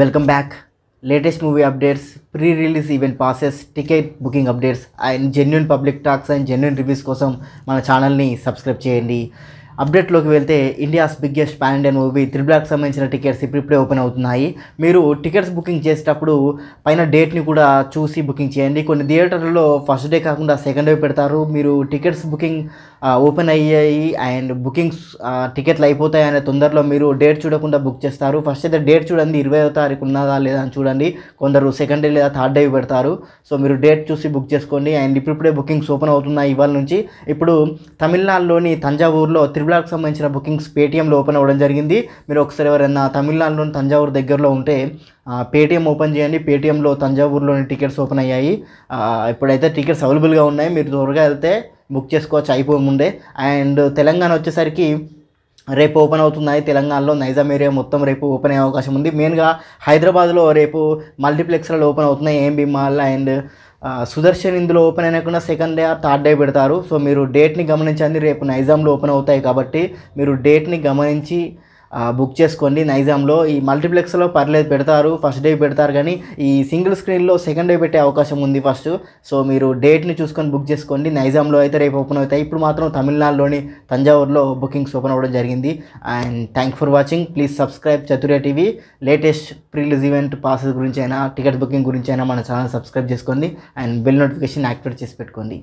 welcome back latest movie updates pre release event passes ticket booking updates and genuine public talks and genuine reviews కోసం మన ఛానల్ని subscribe చేయండి అప్డేట్లోకి వెళ్తే India's biggest pan Indian movie త్రిబులాకి సంబంధించిన tickets ఇప్పుడిప్పుడే ఓపెన్ అవుతున్నాయి మీరు టికెట్స్ బుకింగ్ చేసేటప్పుడు పైన డేట్ని కూడా చూసి బుకింగ్ చేయండి కొన్ని థియేటర్లలో ఫస్ట్ డే కాకుండా సెకండ్ డే పెడతారు మీరు టికెట్స్ బుకింగ్ ఓపెన్ అయ్యాయి అండ్ బుకింగ్స్ టికెట్లు అయిపోతాయి అనే తొందరలో మీరు డేట్ చూడకుండా బుక్ చేస్తారు ఫస్ట్ అయితే డేట్ చూడండి ఇరవై తారీఖు ఉన్నదా లేదా అని చూడండి కొందరు సెకండ్ డే లేదా థర్డ్ డే పెడతారు సో మీరు డేట్ చూసి బుక్ చేసుకోండి అండ్ ఇప్పుడిప్పుడే బుకింగ్స్ ఓపెన్ అవుతున్నాయి ఇవాళ నుంచి ఇప్పుడు తమిళనాడులోని తంజావూరులో త్రి బ్లాక్ సంబంధించిన బుకింగ్స్ పేటీఎంలో ఓపెన్ అవ్వడం జరిగింది మీరు ఒకసారి ఎవరైనా తమిళనాడులోని తంజావూరు దగ్గరలో ఉంటే పేటీఎం ఓపెన్ చేయండి పేటీఎంలో తంజావూరులోని టికెట్స్ ఓపెన్ అయ్యాయి ఇప్పుడైతే టికెట్స్ అవైలబుల్గా ఉన్నాయి మీరు త్వరగా వెళ్తే బుక్ చేసుకోవచ్చు అయిపోయి ముందే అండ్ తెలంగాణ వచ్చేసరికి రేపు ఓపెన్ అవుతున్నాయి తెలంగాణలో నైజాం ఏరియా మొత్తం రేపు ఓపెన్ అయ్యే అవకాశం ఉంది మెయిన్గా హైదరాబాద్లో రేపు మల్టీప్లెక్స్లలో ఓపెన్ అవుతున్నాయి ఏఎంబి మాల్ అండ్ సుదర్శన్ ఇందులో ఓపెన్ అయినకుండా సెకండ్ డే థర్డ్ డే పెడతారు సో మీరు డేట్ని గమనించండి రేపు నైజాంలో ఓపెన్ అవుతాయి కాబట్టి మీరు డేట్ని గమనించి బుక్ చేసుకోండి నైజాంలో ఈ మల్టీప్లెక్స్లో పర్లేదు పెడతారు ఫస్ట్ డే పెడతారు కానీ ఈ సింగిల్ స్క్రీన్లో సెకండ్ డే పెట్టే అవకాశం ఉంది ఫస్ట్ సో మీరు డేట్ని చూసుకొని బుక్ చేసుకోండి నైజాంలో అయితే రేపు ఓపెన్ అవుతాయి ఇప్పుడు మాత్రం తమిళనాడులోని తంజావూర్లో బుకింగ్స్ ఓపెన్ అవ్వడం జరిగింది and thank for watching please subscribe చతురే TV latest pre release event passes గురించి అయినా టికెట్ బుకింగ్ గురించి అయినా మన ఛానల్ సబ్స్క్రైబ్ చేసుకోండి అండ్ బెల్ నోటిఫికేషన్ యాక్టివేట్ చేసి పెట్టుకోండి